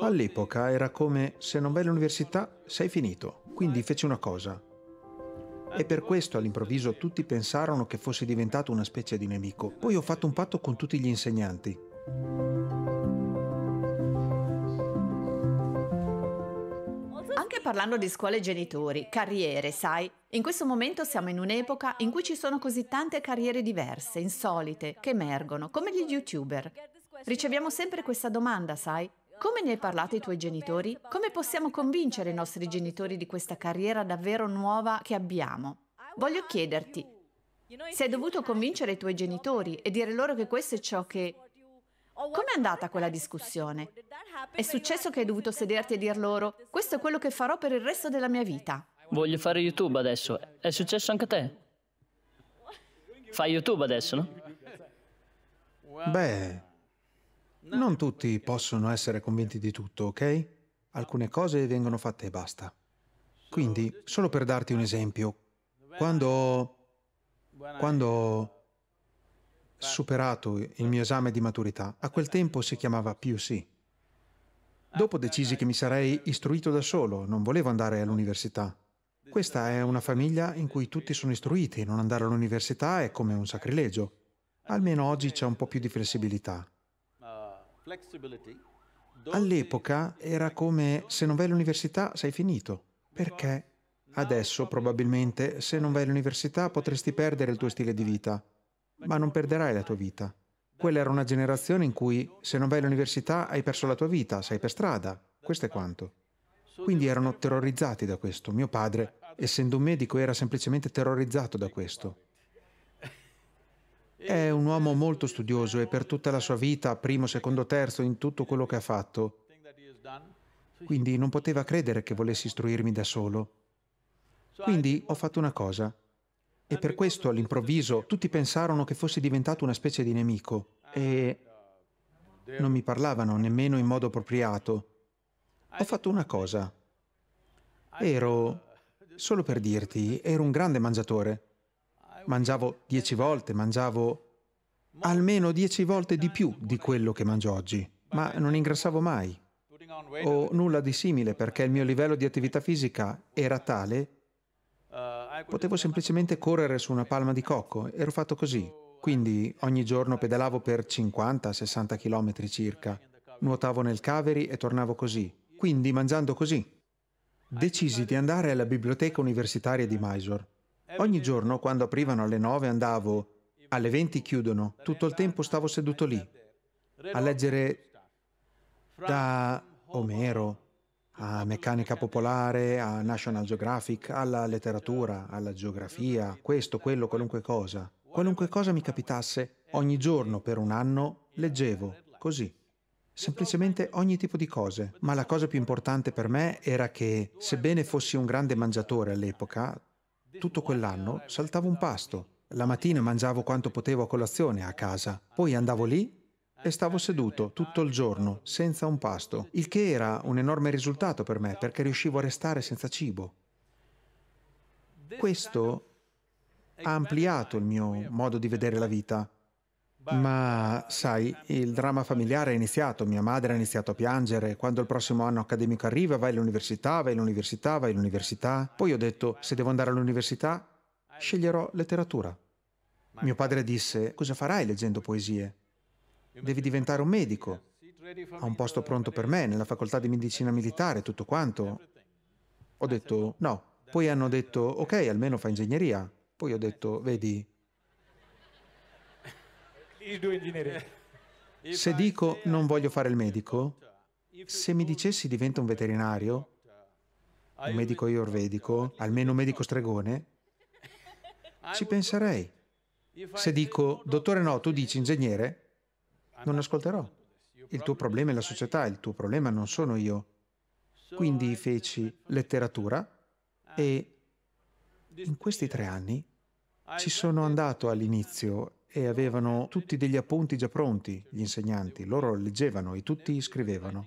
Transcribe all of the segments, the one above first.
All'epoca era come se non vai all'università sei finito. Quindi feci una cosa. E per questo all'improvviso tutti pensarono che fossi diventato una specie di nemico. Poi ho fatto un patto con tutti gli insegnanti. Anche parlando di scuole e genitori, carriere, sai, in questo momento siamo in un'epoca in cui ci sono così tante carriere diverse, insolite, che emergono, come gli youtuber. Riceviamo sempre questa domanda, sai? Come ne hai parlato ai tuoi genitori? Come possiamo convincere i nostri genitori di questa carriera davvero nuova che abbiamo? Voglio chiederti, se hai dovuto convincere i tuoi genitori e dire loro che questo è ciò che... Com'è andata quella discussione? È successo che hai dovuto sederti e dir loro, questo è quello che farò per il resto della mia vita? Voglio fare YouTube adesso. È successo anche a te? Fai YouTube adesso, no? Beh, non tutti possono essere convinti di tutto, ok? Alcune cose vengono fatte e basta. Quindi, solo per darti un esempio, quando... quando ho superato il mio esame di maturità, a quel tempo si chiamava PUC. Dopo decisi che mi sarei istruito da solo, non volevo andare all'università. Questa è una famiglia in cui tutti sono istruiti, non andare all'università è come un sacrilegio. Almeno oggi c'è un po' più di flessibilità. All'epoca era come se non vai all'università sei finito. Perché? Adesso probabilmente se non vai all'università potresti perdere il tuo stile di vita, ma non perderai la tua vita. Quella era una generazione in cui se non vai all'università hai perso la tua vita, sei per strada. Questo è quanto. Quindi erano terrorizzati da questo. Mio padre, essendo un medico, era semplicemente terrorizzato da questo. È un uomo molto studioso e per tutta la sua vita, primo, secondo, terzo, in tutto quello che ha fatto. Quindi non poteva credere che volessi istruirmi da solo. Quindi ho fatto una cosa. E per questo all'improvviso tutti pensarono che fossi diventato una specie di nemico e non mi parlavano nemmeno in modo appropriato. Ho fatto una cosa. Ero, solo per dirti, ero un grande mangiatore mangiavo dieci volte, mangiavo almeno dieci volte di più di quello che mangio oggi, ma non ingrassavo mai o nulla di simile perché il mio livello di attività fisica era tale, potevo semplicemente correre su una palma di cocco, ero fatto così. Quindi ogni giorno pedalavo per 50-60 km circa, nuotavo nel Caveri e tornavo così, quindi mangiando così. Decisi di andare alla biblioteca universitaria di Mysore Ogni giorno, quando aprivano alle 9, andavo, alle 20 chiudono, tutto il tempo stavo seduto lì, a leggere da Omero a Meccanica Popolare, a National Geographic, alla letteratura, alla geografia, questo, quello, qualunque cosa. Qualunque cosa mi capitasse, ogni giorno per un anno leggevo, così. Semplicemente ogni tipo di cose. Ma la cosa più importante per me era che, sebbene fossi un grande mangiatore all'epoca, tutto quell'anno saltavo un pasto. La mattina mangiavo quanto potevo a colazione a casa, poi andavo lì e stavo seduto tutto il giorno senza un pasto, il che era un enorme risultato per me perché riuscivo a restare senza cibo. Questo ha ampliato il mio modo di vedere la vita ma sai, il dramma familiare è iniziato, mia madre ha iniziato a piangere, quando il prossimo anno accademico arriva vai all'università, vai all'università, vai all'università. Poi ho detto, se devo andare all'università, sceglierò letteratura. Mio padre disse, cosa farai leggendo poesie? Devi diventare un medico. Ha un posto pronto per me nella facoltà di medicina militare, tutto quanto. Ho detto, no. Poi hanno detto, ok, almeno fa ingegneria. Poi ho detto, vedi, eh, se dico non voglio fare il medico, se mi dicessi diventa un veterinario, un medico iorvedico, almeno un medico stregone, ci penserei. Se dico dottore no, tu dici ingegnere, ah, non ascolterò. Il tuo problema è la società, il tuo problema non sono io. Quindi feci letteratura ah, e in questi tre anni ci sono andato all'inizio e avevano tutti degli appunti già pronti, gli insegnanti, loro leggevano e tutti scrivevano.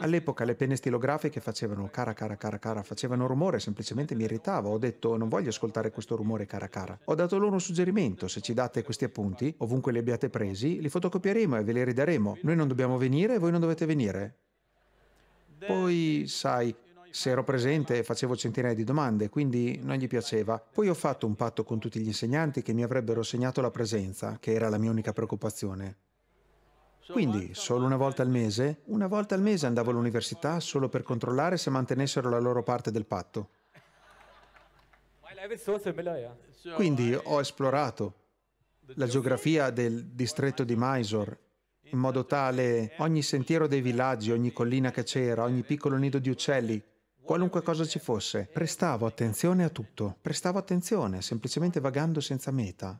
All'epoca le penne stilografiche facevano cara cara cara cara, facevano rumore, semplicemente mi irritavo, ho detto non voglio ascoltare questo rumore cara cara. Ho dato loro un suggerimento, se ci date questi appunti, ovunque li abbiate presi, li fotocopieremo e ve li ridaremo. Noi non dobbiamo venire e voi non dovete venire. Poi, sai, se ero presente facevo centinaia di domande, quindi non gli piaceva. Poi ho fatto un patto con tutti gli insegnanti che mi avrebbero segnato la presenza, che era la mia unica preoccupazione. Quindi, solo una volta al mese, una volta al mese andavo all'università solo per controllare se mantenessero la loro parte del patto. Quindi ho esplorato la geografia del distretto di Mysore in modo tale ogni sentiero dei villaggi, ogni collina che c'era, ogni piccolo nido di uccelli, qualunque cosa ci fosse. Prestavo attenzione a tutto, prestavo attenzione, semplicemente vagando senza meta.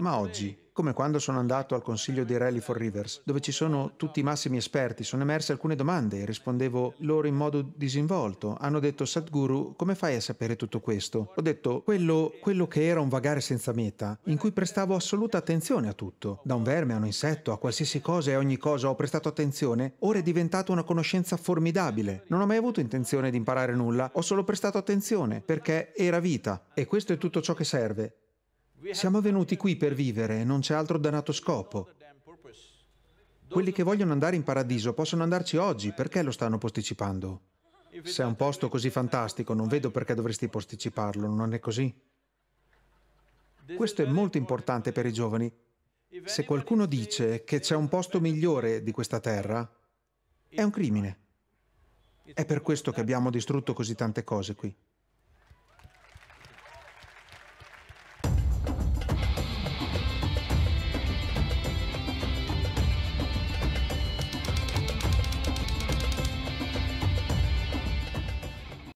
Ma oggi, come quando sono andato al consiglio dei Rally for Rivers, dove ci sono tutti i massimi esperti, sono emerse alcune domande e rispondevo loro in modo disinvolto. Hanno detto, Sadhguru, come fai a sapere tutto questo? Ho detto, quello, quello che era un vagare senza meta, in cui prestavo assoluta attenzione a tutto. Da un verme a un insetto, a qualsiasi cosa e ogni cosa ho prestato attenzione, ora è diventata una conoscenza formidabile. Non ho mai avuto intenzione di imparare nulla, ho solo prestato attenzione, perché era vita. E questo è tutto ciò che serve. Siamo venuti qui per vivere, non c'è altro dannato scopo. Quelli che vogliono andare in paradiso possono andarci oggi, perché lo stanno posticipando? Se è un posto così fantastico, non vedo perché dovresti posticiparlo, non è così? Questo è molto importante per i giovani. Se qualcuno dice che c'è un posto migliore di questa terra, è un crimine. È per questo che abbiamo distrutto così tante cose qui.